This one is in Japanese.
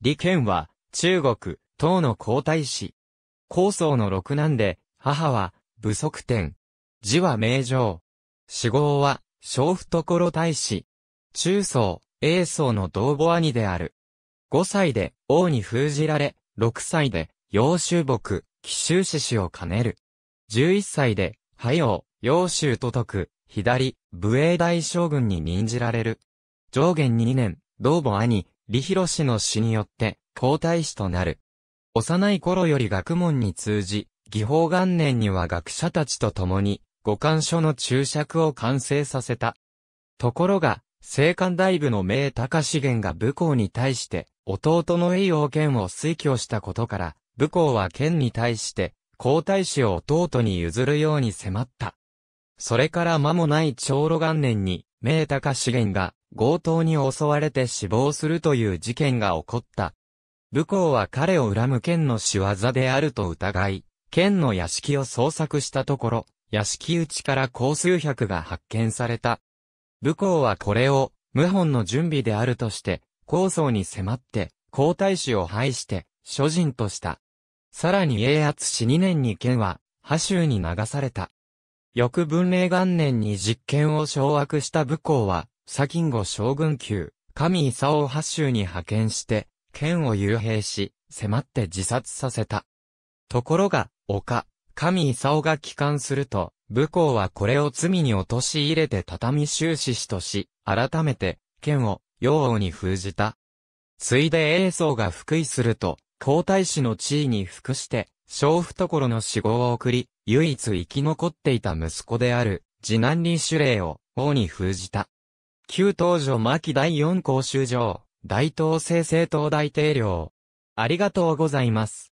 李健は、中国、唐の皇太子。高宗の六男で、母は、武則天。字は名城。死亡は、小懐大使。中宗、英宗の同母兄である。五歳で王に封じられ、六歳で幼州牧、紀州志士を兼ねる。十一歳で、覇王、幼州と督、左、武衛大将軍に任じられる。上元二年、同母兄、李広氏の死によって、皇太子となる。幼い頃より学問に通じ、技法元年には学者たちと共に、五感書の注釈を完成させた。ところが、聖官大部の名高資源が武侯に対して、弟の栄養剣を推挙したことから、武侯は剣に対して、皇太子を弟に譲るように迫った。それから間もない長露元年に、名高資源が、強盗に襲われて死亡するという事件が起こった。武功は彼を恨む剣の仕業であると疑い、剣の屋敷を捜索したところ、屋敷内から高数百が発見された。武功はこれを、謀反の準備であるとして、高層に迫って、皇太子を廃して、諸人とした。さらに英圧死2年に剣は、波州に流された。翌文明元年に実権を掌握した武功は、砂金後将軍級、神勲を八州に派遣して、剣を幽閉し、迫って自殺させた。ところが、丘、神勲が帰還すると、武功はこれを罪に陥れて畳終始しとし、改めて、剣を、陽王に封じた。ついで英宗が復位すると、皇太子の地位に服して、小懐の死後を送り、唯一生き残っていた息子である、次男李守礼を、王に封じた。旧東条牧第四公衆場、大東西政党大定領。ありがとうございます。